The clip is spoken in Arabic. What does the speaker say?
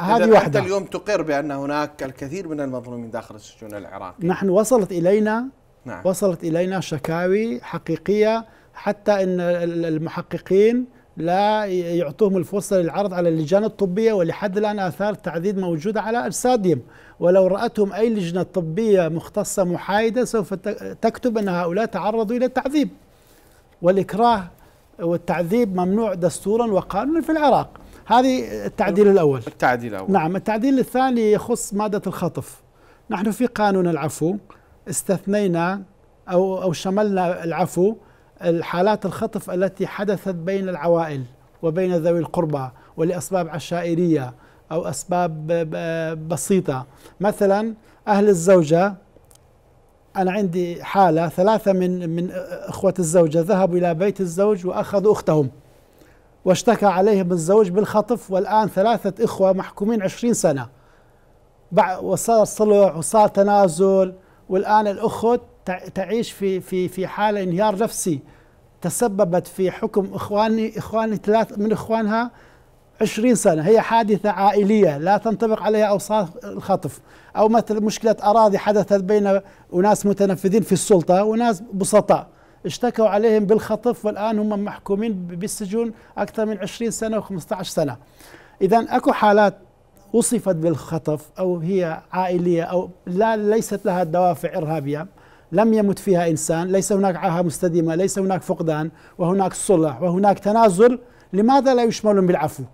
هذه واحدة حتى اليوم تقر بأن هناك الكثير من المظلومين داخل السجون العراقية نحن وصلت إلينا نعم. وصلت إلينا شكاوي حقيقية حتى أن المحققين لا يعطوهم الفرصة للعرض على اللجان الطبية ولحد الآن آثار التعذيب موجودة على أجسادهم ولو رأتهم أي لجنة طبية مختصة محايدة سوف تكتب أن هؤلاء تعرضوا إلى التعذيب والإكراه والتعذيب ممنوع دستورا وقانونا في العراق هذه التعديل الأول التعديل الأول نعم التعديل الثاني يخص مادة الخطف نحن في قانون العفو استثنينا أو, أو شملنا العفو الحالات الخطف التي حدثت بين العوائل وبين ذوي القربى ولأسباب عشائرية أو أسباب بسيطة مثلا أهل الزوجة أنا عندي حالة ثلاثة من من إخوة الزوجة ذهبوا إلى بيت الزوج وأخذوا أختهم واشتكى عليهم الزوج بالخطف والآن ثلاثة إخوة محكومين عشرين سنة وصار صلح وصار تنازل والآن الأخت تعيش في في في حالة انهيار نفسي تسببت في حكم إخواني إخواني ثلاث من إخوانها عشرين سنة هي حادثة عائلية لا تنطبق عليها أوصاف الخطف أو مثل مشكلة أراضي حدثت بين أناس متنفذين في السلطة وناس بسطاء اشتكوا عليهم بالخطف والآن هم محكومين بالسجون أكثر من 20 سنة و15 سنة إذا أكو حالات وصفت بالخطف أو هي عائلية أو لا ليست لها دوافع إرهابية لم يمت فيها إنسان ليس هناك عاهة مستديمة ليس هناك فقدان وهناك صلح وهناك تنازل لماذا لا يشملون بالعفو